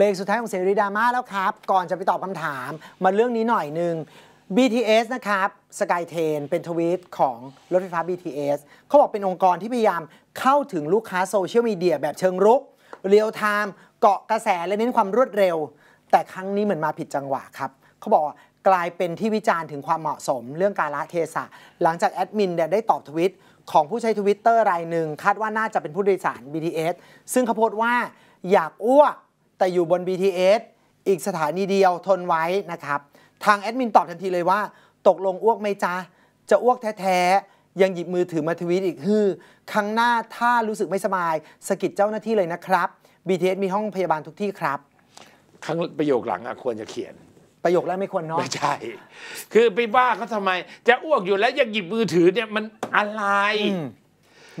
เบรกสุดท้ายของเสรีดราม่าแล้วครับ ก่อนจะไปตอบคำถาม มาเรื่องนี้หน่อยหนึ่ง BTS นะครับสกายเทนเป็นทวีตของรถไฟฟ้า BTS เขาบอกเป็นองค์กรที่พยายาม เข้าถึงลูกค้าโซเชียลมีเดียแบบเชิงรุก เรียลไทม์เกาะกระแสและเน้นความรวดเร็ว แต่ครั้งนี้เหมือนมาผิดจังหวะครับ เขาบอกกลายเป็นที่วิจารณ์ถึงความเหมาะสมเรื่องการละเทศะ หลังจากแอดมินได้ตอบทวิตของผู้ใช้ทวิตเตอร์รายหนึ่ง คาดว่าน่าจะเป็นผู้โดยสาร BTS ซึ่งเขาโพสต์ว่าอยากอ้วกแต่อยู่บน BTS อีกสถานีเดียวทนไว้นะครับ ทางแอดมินตอบทันทีเลยว่า ตกลงอ้วกไม่จ้าจะอ้วกแท้ๆ ยังหยิบมือถือมาทวีตอีกฮือ ครั้งหน้าถ้ารู้สึกไม่สบาย สกิดเจ้าหน้าที่เลยนะครับ BTS มีห้องพยาบาลทุกที่ครับครั้งประโยคหลังควรจะเขียน ประโยคแรกไม่ควรเนาะไม่ใช่ คือไปบ้าเขาทำไม จะอ้วกอยู่แล้วยังหยิบมือถือเนี่ยมันอะไร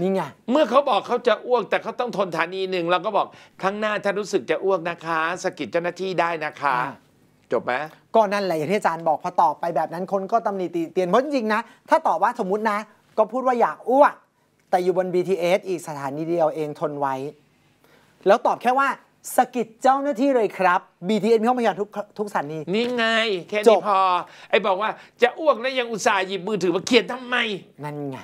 นี่ไงเมื่อเขาบอกเขาจะอ้วก แต่เขาต้องทนฐานีหนึ่ง เราก็บอกครั้งหน้าถ้ารู้สึกจะอ้วกนะคะ สกิดเจ้าหน้าที่ได้นะคะ จบไหมก็นั่นแหละอย่างที่อาจารย์บอก พอตอบไปแบบนั้นคนก็ตำหนิตีเตียนเพราะจริงนะ ถ้าตอบว่าสมมตินะ ก็พูดว่าอยากอ้วก แต่อยู่บน BTS อีกสถานีเดียวเองทนไว้ แล้วตอบแค่ว่า สกิดเจ้าหน้าที่เลยครับ BTS มีข้อาพยาางทุกทุกสถานีนี่ไงแค่นี้พอไอ้บอกว่าจะอ้วกแล้วยังอุตส่าห์หยิบมือถือมาเขียนทำไมนั่นไง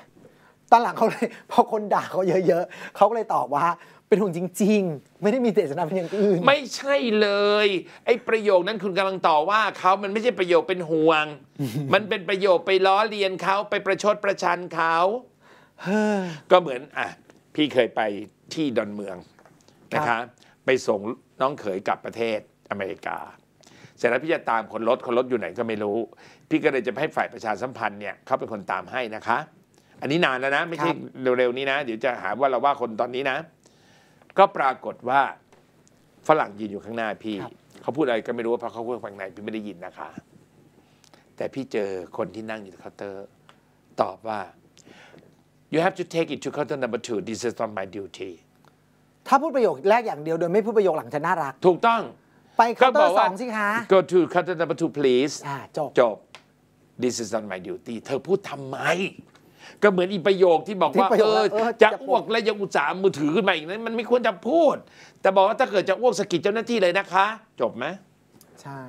ตอนหลังเขาเลยพอคนด่าเขาเยอะๆเขาก็เลยตอบว่าเป็นห่วงจริง ๆ ไม่ได้มีเจตนาเป็นอย่างอื่นไม่ใช่เลย ไอ้ประโยคนั้นคุณกำลังต่อว่าเขามันไม่ใช่ประโยคเป็นห่วง มันเป็นประโยคไปล้อเลียนเขาไปประชดประชันเขาเฮอก็เหมือนอ่ะ พี่เคยไปที่ดอนเมืองนะคะ ไปส่งน้องเขยกลับประเทศอเมริกาเสร็จแล้วพี่จะตามคนรถคนรถอยู่ไหนก็ไม่รู้ พี่ก็เลยจะให้ฝ่ายประชาสัมพันธ์เนี่ยเขาเป็นคนตามให้นะคะอันนี้นานแล้วนะ ไม่ใช่เร็วๆนี้นะ เดี๋ยวจะหาว่าเราว่าคนตอนนี้นะ ก็ปรากฏว่า ฝรั่งยืนอยู่ข้างหน้าพี่ เขาพูดอะไรก็ไม่รู้เพราะเขาพูดฝั่งไหนพี่ไม่ได้ยินนะคะ แต่พี่เจอคนที่นั่งอยู่เคาน์เตอร์ ตอบว่า you have to take it to counter number two this is not my duty ถ้าพูดประโยคแรกอย่างเดียวโดยไม่พูดประโยคหลังจะน่ารักถูกต้องไปเคาน์เตอร์สองสิคะ go to counter number two please จบจบ this is not my duty เธอพูดทำไมก็เหมือนอีประโยคที่บอกว่าเออจะอ้วกแล้วยังอุตส่าห์มือถือขึ้นมาอีกนั้นมันไม่ควรจะพูด แต่บอกว่าถ้าเกิดจะอ้วกสะกิดเจ้าหน้าที่เลยนะคะ จบไหมใช่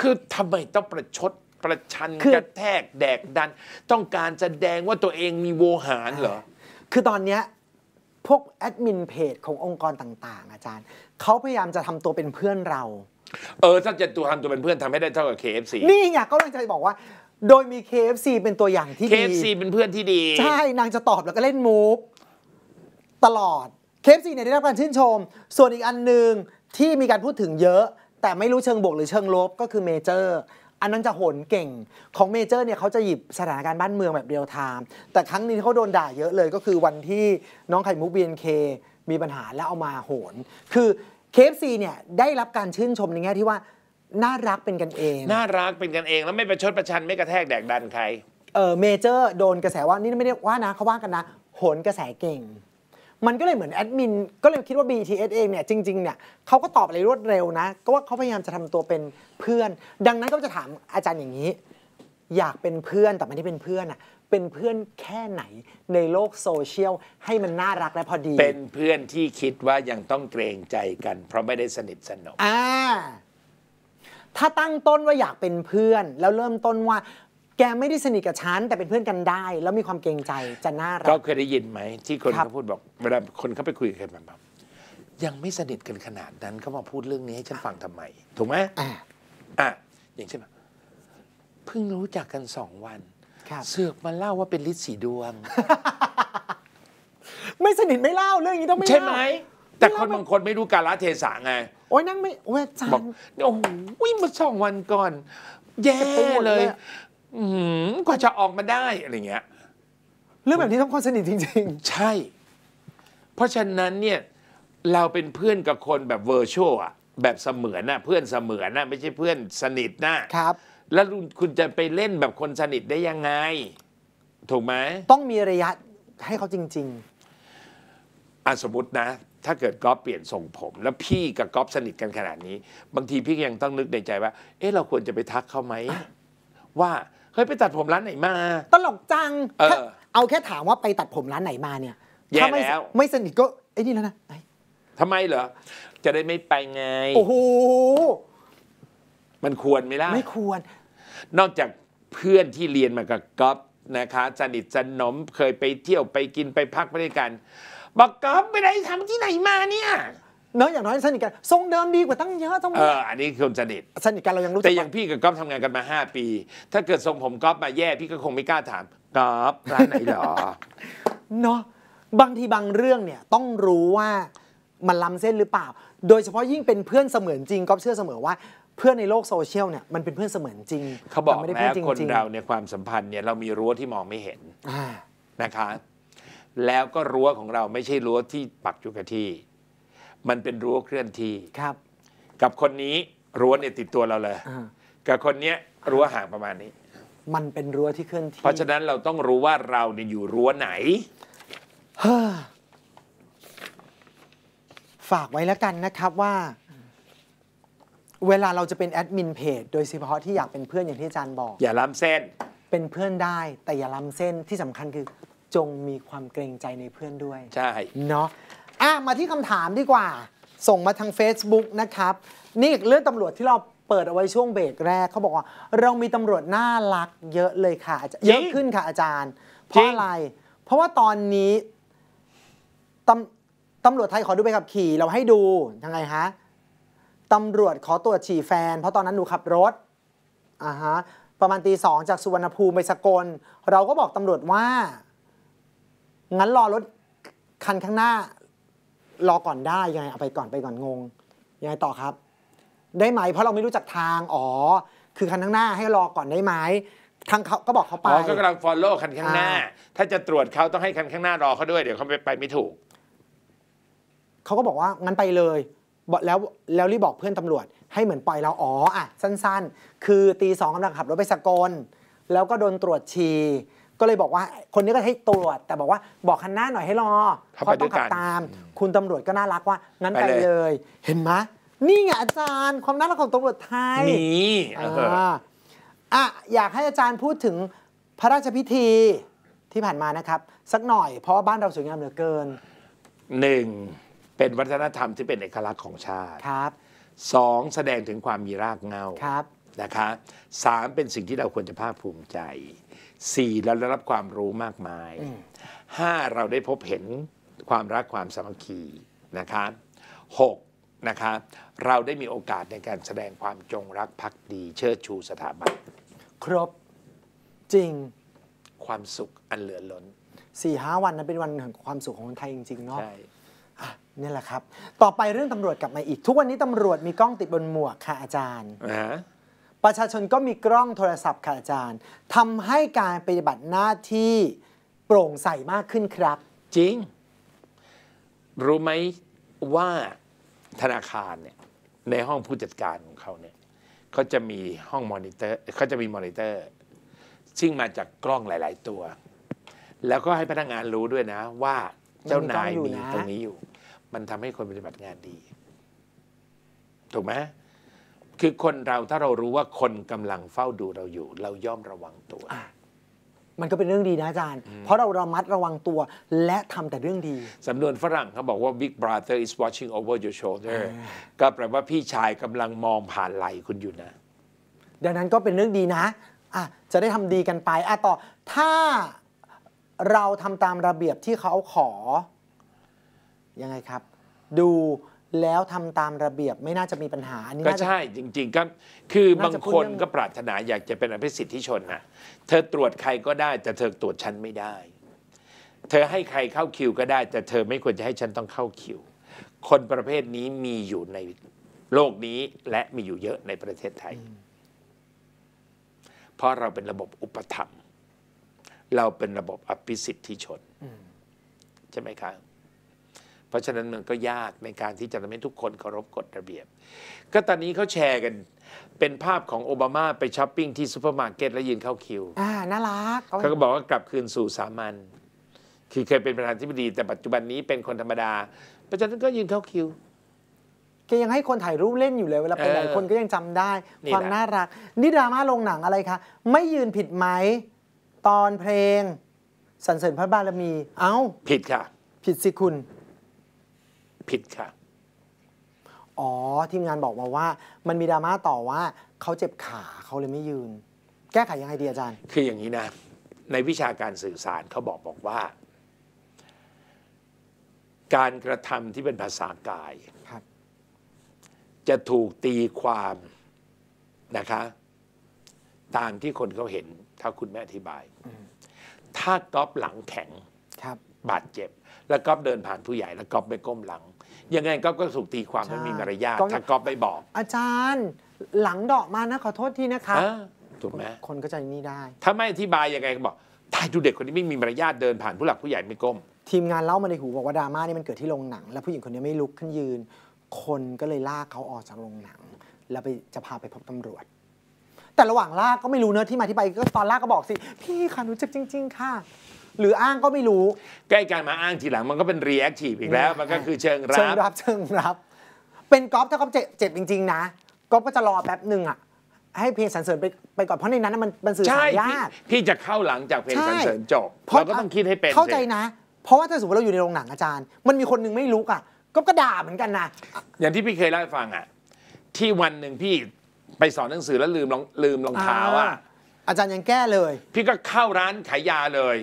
คือทำไมต้องประชดประชันกระแทกแดกดันต้องการแสดงว่าตัวเองมีโวหารเหรอ คือตอนเนี้ยพวกแอดมินเพจขององค์กรต่างๆ อาจารย์ เขาพยายามจะทำตัวเป็นเพื่อนเรา เออถ้าจะตัวทำตัวเป็นเพื่อนทำให้ได้เท่ากับเเคอฟซีนี่ไงก็เลยจะบอกว่าโดยมี KFC เป็นตัวอย่างที่ดี KFC เป็นเพื่อนที่ดี ใช่ นางจะตอบแล้วก็เล่นมูฟตลอด KFC เนี่ยได้รับการชื่นชม ส่วนอีกอันหนึ่งที่มีการพูดถึงเยอะ แต่ไม่รู้เชิงบวกหรือเชิงลบก็คือเมเจอร์ อันนั้นจะโหนเก่ง ของเมเจอร์เนี่ยเขาจะหยิบสถานการณ์บ้านเมืองแบบเรียลไทม์แต่ครั้งนี้เขาโดนด่าเยอะเลย ก็คือวันที่น้องไข่มุกบีเเคมีปัญหาแล้วเอามาโหน คือ KFC เนี่ยได้รับการชื่นชมในแง่ที่ว่าน่ารักเป็นกันเอง น่ารักเป็นกันเองแล้วไม่ประชดประชันไม่กระแทกแดกดันใคร เออเมเจอร์ โดนกระแสว่านี่ไม่ได้ว่านะเขาว่ากันนะโหนกระแสเก่ง มันก็เลยเหมือนแอดมินก็เลยคิดว่า BTS เองเนี่ยจริง ๆเนี่ยเขาก็ตอบอะไรรวดเร็วนะก็ว่าเขาพยายามจะทำตัวเป็นเพื่อน ดังนั้นก็จะถามอาจารย์อย่างนี้อยากเป็นเพื่อนแต่ไม่ได้เป็นเพื่อนอะเป็นเพื่อนแค่ไหนในโลกโซเชียลให้มันน่ารักและพอดี เป็นเพื่อนที่คิดว่ายังต้องเกรงใจกันเพราะไม่ได้สนิทสนม อ่าถ้าตั้งต้นว่าอยากเป็นเพื่อน แล้วเริ่มต้นว่า แกไม่ได้สนิทกับฉันแต่เป็นเพื่อนกันได้ แล้วมีความเกรงใจจะน่ารักก็เคยได้ยินไหม ที่คนเขาพูดบอกเวลาคนเขาไปคุยกันแบบยังไม่สนิทกันขนาดนั้นเขามาพูดเรื่องนี้ให้ฉันฟังทำไมถูกไหมอ่ะอย่างเช่นเพิ่งรู้จักกันสองวันเสือกมาเล่าว่าเป็นฤทธิ์สีดวง ไม่สนิทไม่เล่าเรื่องนี้ต้องไม่เล่าใช่ไหมแต่คนบางคนไม่รู้กาลเทศะไงโอ้ยนั่งไม่ โอ้ยอจานบอกยโอ้โหมาสองวันก่อนแย่เลย อืมกว่าจะออกมาได้ อะไรเงี้ยเรื่องแบบนี้ ต้องคนสนิทจริง ๆใช่ เพราะฉะนั้นเนี่ยเราเป็นเพื่อนกับคนแบบเวอร์ชวลอะแบบเสมือนนะเพื่อนเสมือนนะ ไม่ใช่เพื่อนสนิทนะครับ แล้วคุณจะไปเล่นแบบคนสนิทได้ยังไงถูกไหมต้องมีระยะให้เขาจริง ๆอ่ะสมมตินะถ้าเกิดก๊อฟเปลี่ยนทรงผม แล้วพี่กับก๊อฟสนิทกันขนาดนี้ บางทีพี่ยังต้องนึกในใจว่าเอ๊ะเราควรจะไปทักเขาไหม ว่าเคยไปตัดผมร้านไหนมาตลกจัง เออ เอาแค่ถามว่าไปตัดผมร้านไหนมาเนี่ยแย่แล้วไม่สนิทก็ไอ้นี่แล้วนะทำทำไมเหรอ จะได้ไม่ไปไงโอ้โหมันควรไหมล่ะไม่ควร นอกจากเพื่อนที่เรียนมากับก๊อฟนะคะสนิทสนม เคยไปเที่ยวไปกินไปพักไปด้วยกันบอกก๊อฟไปได้ทำที่ไหนมาเนี่ยเนอะอย่างน้อยสนิทกันทรงเดิมดีกว่าตั้งเยอะทรงเอออันนี้คนสนิทสนิทกันเรายังรู้แต่อย่างพี่กับก๊อฟทำงานกันมา 5 ปี ถ้าเกิดทรงผมก๊อฟมาแย่พี่ก็คงไม่กล้าถามก๊อฟร้านไหนหรอเนาะบางทีบางเรื่องเนี่ยต้องรู้ว่ามันล้ำเส้นหรือเปล่า โดยเฉพาะยิ่งเป็นเพื่อนเสมือนจริงก๊อฟเชื่อเสมอว่า เพื่อนในโลกโซเชียลเนี่ยมันเป็นเพื่อนเสมือนจริงเขาบอกแล้วคนเราเนี่ยความสัมพันธ์เนี่ยเรามีรั้วที่มองไม่เห็นนะคะแล้วก็รั้วของเราไม่ใช่รั้วที่ปักอยู่กับที่ มันเป็นรั้วเคลื่อนที่ครับ กับคนนี้รั้วเนี่ยติดตัวเราเลย กับคนเนี้ยรั้วห่างประมาณนี้ มันเป็นรั้วที่เคลื่อนที่ เพราะฉะนั้นเราต้องรู้ว่าเราเนี่ยอยู่รั้วไหนฝากไว้แล้วกันนะครับว่าเวลาเราจะเป็นแอดมินเพจ โดยเฉพาะที่อยากเป็นเพื่อนอย่างที่อาจารย์บอก อย่าล้ำเส้น เป็นเพื่อนได้ แต่อย่าล้ำเส้นที่สำคัญคือจงมีความเกรงใจในเพื่อนด้วย ใช่เนาะอ่ะ มาที่คำถามดีกว่า ส่งมาทาง Facebook นะครับ นี่เรื่องตำรวจที่เราเปิดเอาไว้ช่วงเบรกแรกเขาบอกว่า เรามีตำรวจน่ารักเยอะเลยค่ะอาจารย์เยอะขึ้นค่ะอาจารย์ เพราะอะไร เพราะว่าตอนนี้ตำตำรวจไทยขอดูไปขับขี่เราให้ดูยังไงฮะตำรวจขอตรวจฉี่แฟน เพราะตอนนั้นหนูขับรถอ่าฮะประมาณตีสองจากสุวรรณภูมิไปสกล เราก็บอกตำรวจว่างั้นรอรถคันข้างหน้ารอก่อนได้ยังไงเอาไปก่อนไปก่อนงงยังไงต่อครับ ได้ไหม เพราะเราไม่รู้จักทางอ๋อ คือคันข้างหน้าให้รอก่อนได้ไหมทางเขาก็บอกเขาไป อ๋อก็กำลังฟอลโล่คันข้างหน้า ถ้าจะตรวจเขาต้องให้คันข้างหน้ารอเขาด้วยเดี๋ยวเขาไปไปไม่ถูกเขาก็บอกว่างั้นไปเลยแล้วแล้วรีบบอกเพื่อนตำรวจ ให้เหมือนปล่อยเราอ๋ออ่ะสั้น ๆ คือตีสองกำลังขับรถไปสกลแล้วก็โดนตรวจชีก็เลยบอกว่าคนนี้ก็ให้ตรวจแต่บอกว่าบอกคันหน้าหน่อยให้รอเขาต้องขับตาม คุณตำรวจก็น่ารักว่างั้นไปเลย เห็นไหมนี่ไงอาจารย์ความน่ารักของตำรวจไทยนี่อ่ะอยากให้อาจารย์พูดถึงพระราชพิธีที่ผ่านมานะครับ สักหน่อยเพราะว่าบ้านเราสวยงามเหลือเกินหนึ่งเป็นวัฒนธรรมที่เป็นเอกลักษณ์ของชาติครับสองแสดงถึงความมีรากเงาครับนะคะสามเป็นสิ่งที่เราควรจะภาคภูมิใจสี่เราได้รับความรู้มากมายห้าเราได้พบเห็นความรักความสามัคคีนะคะหกนะคะเราได้มีโอกาสในการแสดงความจงรักภักดีเชิดชูสถาบัน ครบจริง ความสุขอันเหลือล้นสี่ห้าวันนั้นเป็นวันแห่งความสุขของคนไทยจริง ๆ เนาะ ใช่นี่แหละครับ ต่อไปเรื่องตำรวจกลับมาอีกทุกวันนี้ตำรวจมีกล้องติดบนหมวกค่ะอาจารย์ประชาชนก็มีกล้องโทรศัพท์ค่ะอาจารย์ทำให้การปฏิบัติหน้าที่โปร่งใสมากขึ้นครับ จริง รู้ไหมว่าธนาคารเนี่ย ในห้องผู้จัดการของเขาเนี่ยเขาจะมีห้องมอนิเตอร์เขาจะมีมอนิเตอร์ ซึ่งมาจากกล้องหลาย ๆ ตัว แล้วก็ให้พนักงานรู้ด้วยนะ ว่าเจ้านายมีตรงนี้อยู่ มันทำให้คนปฏิบัติงานดีถูกไหมคือคนเราถ้าเรารู้ว่าคนกำลังเฝ้าดูเราอยู่ เราย่อมระวังตัว มันก็เป็นเรื่องดีนะอาจารย์ เพราะเราระมัดระวังตัวและทำแต่เรื่องดี สำนวนฝรั่งเขาบอกว่า Big Brother is watching over your shoulder ก็แปลว่าพี่ชายกำลังมองผ่านไหลคุณอยู่นะ ดังนั้นก็เป็นเรื่องดีนะะจะได้ทำดีกันไปอ่ะต่อ ถ้าเราทำตามระเบียบที่เขาขอ ยังไงครับ ดูแล้วทำตามระเบียบไม่น่าจะมีปัญหาอันนี้ก็่จใช่จริงๆ ก็คือบางคนก็ปรารถนาอยากจะเป็นอภิสิทธิชนนะเธอตรวจใครก็ได้แต่เธอตรวจฉันไม่ได้ เธอให้ใครเข้าคิวก็ได้แต่เธอไม่ควรจะให้ฉันต้องเข้าคิว คนประเภทนี้มีอยู่ในโลกนี้และมีอยู่เยอะในประเทศไทยเพราะเราเป็นระบบอุปถัมภ์เราเป็นระบบอภิสิทธิชนใช่ไหมครับราะฉะนั้นมันก็ยากในการที่จะทำให้ทุกคนเคารพกฎระเบียบ ก็ตอนนี้เขาแชร์กัน เป็นภาพของ โอบามาไปช้อปปิ้ง ที่ซูเปอร์มาร์เก็ตและยืนเข้าคิวอ่าน่ารักเขาก็บอกว่ากลับคืนสู่สามัญคือเคยเป็นประธานทธิบดีแต่ปัจจุบันนี้เป็นคนธรรมดาเพราะฉะนั้นก็ยืนเข้าคิวแกยังให้คนถ่ายรูปเล่นอยู่เลยเวลาไปไหนคนก็ยังจำได้ความน่ารักนี่ดราม่าลงหนังอะไรคะ ไม่ยืนผิดไหม ตอนเพลงสรรเสริญพระบารมี เอ้าผิดค่ะ ผิดสิคุณผิดค่ะ อ๋อทีมงานบอกมาว่ามันมีดราม่าต่อว่า เขาเจ็บขาเขาเลยไม่ยืน แก้ไขยังไงดีอาจารย์ คืออย่างนี้นะ ในวิชาการสื่อสารเขาบอกบอกว่า การกระทำที่เป็นภาษากายจะถูกตีความนะคะตามที่คนเขาเห็น ถ้าคุณแม่อธิบาย ถ้าก๊อฟหลังแข็งบาดเจ็บ แล้วก๊อฟเดินผ่านผู้ใหญ่แล้วก๊อฟไปก้มหลังยังไงก็ก็สุกตีความ่ไม่มีมารยาทถ้าก็อไปบอก อาจารย์หลังดอกมานะขอโทษทีนะคะถูกไหมคนก็จะนี่ได้ถ้าไม่อธิบาย ยังไงก็บอกตายดูเด็กคนนี้ไม่มีมารยาทเดินผ่านผู้หลักผู้ใหญ่ไม่ก้ม ทีมงานเล่ามาในหูบอกว่าดราม่านี่มันเกิดที่โรงหนัง แล้วผู้หญิงคนนี้ไม่ลุกขึ้นยืน คนก็เลยลากเขาออกจากโรงหนัง แล้วไปจะพาไปพบตำรวจ แต่ระหว่างลากก็ไม่รู้เนื้อที่มาที่ไปก็ตอนลากก็บอกสิพี่ค่ะหนูเจ็บจริง ๆ ค่ะหรืออ้างก็ไม่รู้ใกล้การมาอ้างทีหลังมันก็เป็นรีแอคทีฟอีกแล้วมันก็คือเชิงรับเชิงรับเชิงรับเป็นกอล์ฟถ้ากล์ฟเจ็บจริง ๆ นะกอล์ฟก็จะรอแป๊บหนึ่งอ่ะ ให้เพลงสรรเสริญไปไปก่อนเพราะในนั้นมันมันสื่อสารยากพี่จะเข้าหลังจาก เพลงสรรเสริญจบ เราก็ต้องคิดให้เป็นเข้าใจนะ เพราะว่าถ้าสมมติเราอยู่ในโรงหนังอาจารย์มันมีคนหนึ่งไม่รู้อ่ะก็กระด่าเหมือนกันนะอย่างที่พี่เคยเล่าให้ฟังอ่ะที่วันหนึ่งพี่ไปสอนหนังสือแล้วลืมลืมรองเท้าอ่ะอาจารย์ยังแก้เลย พี่ก็เข้าร้านขายยาเลย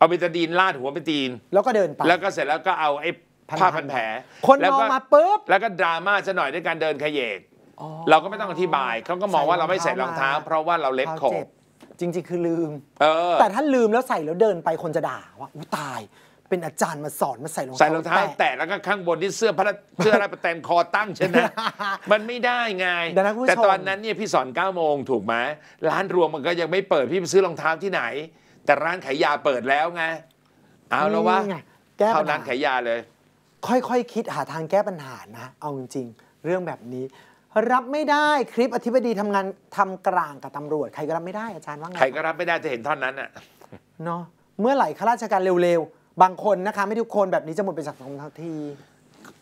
เอาเบตาดีนลาดหัวเบตาดีนแล้วก็เดินไป แล้วก็เสร็จแล้วก็เอาไอ้ผ้าพันแผลคนมองมาปุ๊บแล้วก็ดราม่าซะหน่อยด้วยการเดินขยเยกเราก็ไม่ต้องอธิบายเขาก็มองว่าเราไม่ใส่รองเท้าเพราะว่าเราเล็บขบจริงๆคือลืมแต่ถ้าลืมแล้วใส่แล้วเดินไปคนจะด่าว่าอู้ตายเป็นอาจารย์มาสอนมาใส่รองเท้าใส่รองเท้า แต่แล้วก็ข้างบนที่เสื้อพระเสื้ออะไรประแตนคอตั้งใช่ไหมมันไม่ได้ไงแต่ตอนนั้นเนี่ยพี่สอน9ก้าโมงถูกไหมร้านรวงมันก็ยังไม่เปิดพี่ไปซื้อรองเท้าที่ไหนแต่ร้านขายยาเปิดแล้วไง เอาแล้ววะแก้ปัเข้าญร้าหานขายยาเลย ค่อยๆคคิดหาทางแก้ปัญหานะ เอาจริงๆเรื่องแบบนี้ รับไม่ได้คลิปอธิบดีทำงานทำกลางกับตำรวจ ใครก็รับไม่ได้อาจารย์ว่าไงใครก็รับไม่ได้จะเห็นท่อนนั้นอ่ะเนาะเมื่อไหร่ข้าราชการเร็ว ๆ บางคนนะคะ ไม่ทุกคนแบบนี้จะหมดไปจากสังคมทที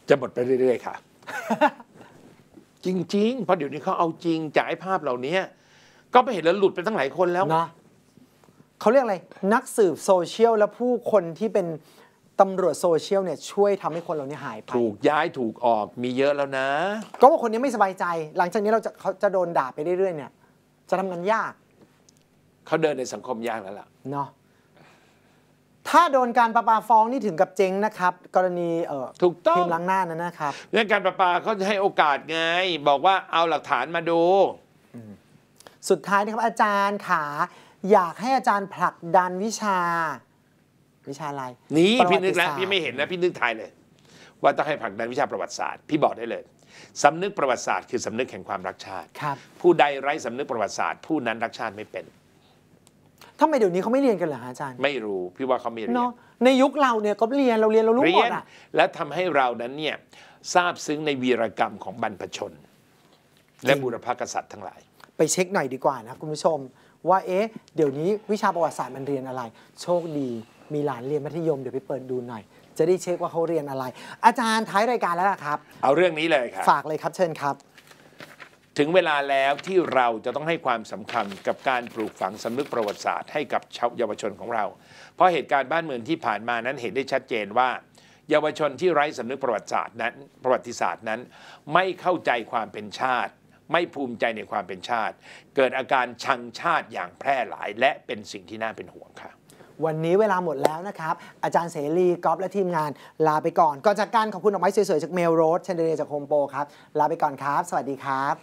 จะหมดไปเรื่อย ๆ ค่ะ จริงๆเพราะเดี๋ยวนี้เขาเอาจริงจ่ายภาพเหล่านี้ก็ไปเห็นแล้วหลุดไปตั้งหลายคนแล้วนะเขาเรียกอะไร นักสืบโซเชียล และผู้คนที่เป็น ตำรวจโซเชียลเนี่ยช่วยทำให้คนเราเนี่ยหายไป ถูกย้ายถูกออกมีเยอะแล้วนะ ก็ว่าคนนี้ไม่สบายใจ หลังจากนี้เราจะเขาจะโดนด่าไปเรื่อยๆเนี่ยจะทำงานยาก เขาเดินในสังคมยากแล้วล่ะเนาะถ้าโดนการประปาฟ้องนี่ถึงกับเจ๊งนะครับ กรณี เอ่อถูกต้องทีมล้างหน้านั่นนะครับเรื่องการประปาเขาจะให้โอกาสไง บอกว่าเอาหลักฐานมาดู สุดท้ายนะครับอาจารย์ขาอยากให้อาจารย์ผลักดันวิชาวิชาอะไรนี่พี่นึกแล้วพี่ไม่เห็นนะ พี่นึกทายเลย ว่าต้องให้ผลักดันวิชาประวัติศาสตร์พี่บอกได้เลยสำนึกประวัติศาสตร์ คือสำนึกแห่งความรักชาติครับผู้ใดไร้สำนึกประวัติศาสตร์ ผู้นั้นรักชาติไม่เป็นทำไมเดี๋ยวนี้เขาไม่เรียนกันเหรออาจารย์ไม่รู้พี่ว่าเขาไม่เรียนเนาะในยุคเราเนี่ยก็เรียนเราเรียนเรารู้หมดอ่ะและทำให้เรานั้นเนี่ยทราบซึ้งในวีรกรรมของบรรพชน และบุรพกษัตริย์ทั้งหลาย ไปเช็คหน่อยดีกว่านะ คุณผู้ชมว่าเอ๊ะเดี๋ยวนี้วิชาประวัติศาสตร์มันเรียนอะไร โชคดี มีหลานเรียนมัธยมเดี๋ยวไปเปิดดูหน่อยจะได้เช็คว่าเขาเรียนอะไร อาจารย์ท้ายรายการแล้วล่ะครับ เอาเรื่องนี้เลยครับฝากเลยครับเชิญครับ ถึงเวลาแล้วที่เราจะต้องให้ความสำคัญกับการปลูกฝังสำนึกประวัติศาสตร์ให้กับชาวเยาวชนของเรา เพราะเหตุการณ์บ้านเมืองที่ผ่านมานั้นเห็นได้ชัดเจนว่า เยาวชนที่ไร้สำนึกประวัติศาสตร์นั้น ประวัติศาสตร์นั้น ไม่เข้าใจความเป็นชาติไม่ภูมิใจในความเป็นชาติ เกิดอาการชังชาติอย่างแพร่หลายและเป็นสิ่งที่น่าเป็นห่วงค่ะ วันนี้เวลาหมดแล้วนะครับ อาจารย์เสรีกอฟและทีมงาน ลาไปก่อนก่อนจากการขอบคุณดอกไม้สวยๆจากเมลโรสเชนเดเรจากโฮมโปรครับ ลาไปก่อนครับ สวัสดีครับ